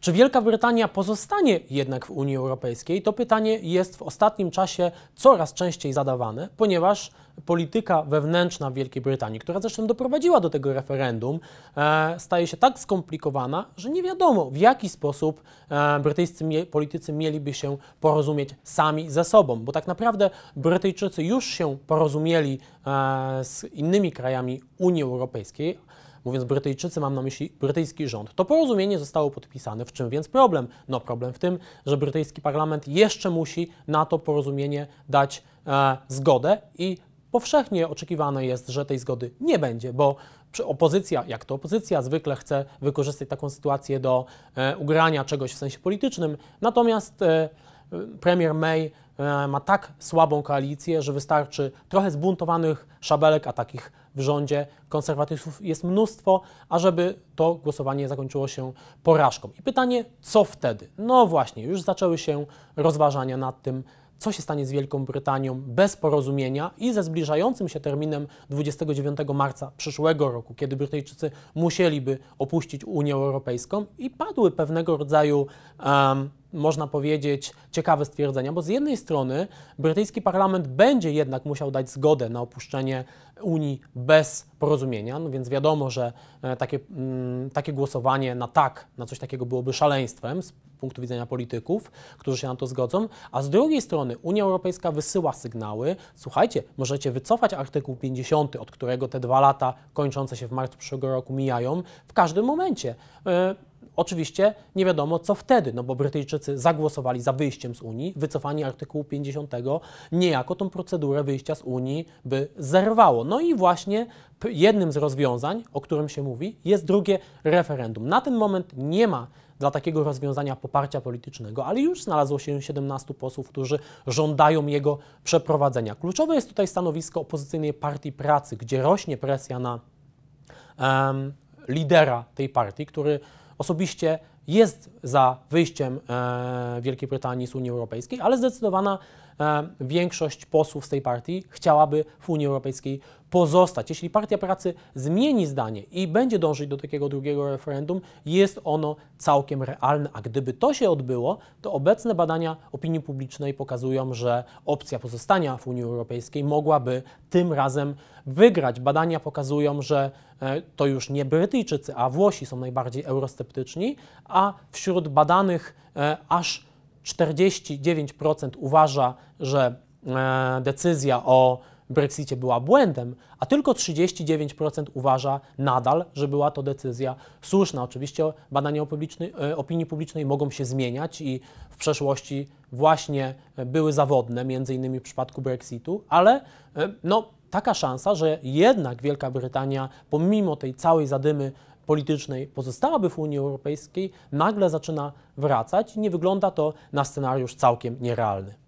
Czy Wielka Brytania pozostanie jednak w Unii Europejskiej? To pytanie jest w ostatnim czasie coraz częściej zadawane, ponieważ polityka wewnętrzna Wielkiej Brytanii, która zresztą doprowadziła do tego referendum, e, staje się tak skomplikowana, że nie wiadomo w jaki sposób e, brytyjscy politycy mieliby się porozumieć sami ze sobą, bo tak naprawdę Brytyjczycy już się porozumieli e, z innymi krajami Unii Europejskiej mówiąc Brytyjczycy, mam na myśli brytyjski rząd. To porozumienie zostało podpisane, w czym więc problem? No problem w tym, że brytyjski parlament jeszcze musi na to porozumienie dać e, zgodę i powszechnie oczekiwane jest, że tej zgody nie będzie, bo opozycja, jak to opozycja, zwykle chce wykorzystać taką sytuację do e, ugrania czegoś w sensie politycznym, natomiast e, premier May e, ma tak słabą koalicję, że wystarczy trochę zbuntowanych szabelek, a takich w rządzie konserwatystów jest mnóstwo, a żeby to głosowanie zakończyło się porażką. I pytanie, co wtedy? No właśnie, już zaczęły się rozważania nad tym, co się stanie z Wielką Brytanią bez porozumienia i ze zbliżającym się terminem 29 marca przyszłego roku, kiedy Brytyjczycy musieliby opuścić Unię Europejską i padły pewnego rodzaju um, można powiedzieć, ciekawe stwierdzenia, bo z jednej strony brytyjski parlament będzie jednak musiał dać zgodę na opuszczenie Unii bez porozumienia, no więc wiadomo, że e, takie, mm, takie głosowanie na tak, na coś takiego byłoby szaleństwem z punktu widzenia polityków, którzy się na to zgodzą, a z drugiej strony Unia Europejska wysyła sygnały, słuchajcie, możecie wycofać artykuł 50, od którego te dwa lata kończące się w marcu przyszłego roku mijają, w każdym momencie. E, oczywiście nie wiadomo, co wtedy, no bo Brytyjczycy zagłosowali za wyjściem z Unii, wycofanie artykułu 50 niejako tą procedurę wyjścia z Unii by zerwało. No i właśnie jednym z rozwiązań, o którym się mówi, jest drugie referendum. Na ten moment nie ma dla takiego rozwiązania poparcia politycznego, ale już znalazło się 17 posłów, którzy żądają jego przeprowadzenia. Kluczowe jest tutaj stanowisko opozycyjnej partii pracy, gdzie rośnie presja na um, lidera tej partii, który osobiście jest za wyjściem e, Wielkiej Brytanii z Unii Europejskiej, ale zdecydowana e, większość posłów z tej partii chciałaby w Unii Europejskiej pozostać. Jeśli Partia Pracy zmieni zdanie i będzie dążyć do takiego drugiego referendum, jest ono całkiem realne. A gdyby to się odbyło, to obecne badania opinii publicznej pokazują, że opcja pozostania w Unii Europejskiej mogłaby tym razem wygrać. Badania pokazują, że E, to już nie Brytyjczycy, a Włosi są najbardziej eurosceptyczni, a wśród badanych e, aż 49% uważa, że e, decyzja o Brexicie była błędem, a tylko 39% uważa nadal, że była to decyzja słuszna. Oczywiście badania opinii publicznej mogą się zmieniać i w przeszłości właśnie były zawodne, między innymi w przypadku Brexitu, ale no, taka szansa, że jednak Wielka Brytania, pomimo tej całej zadymy politycznej, pozostałaby w Unii Europejskiej, nagle zaczyna wracać i nie wygląda to na scenariusz całkiem nierealny.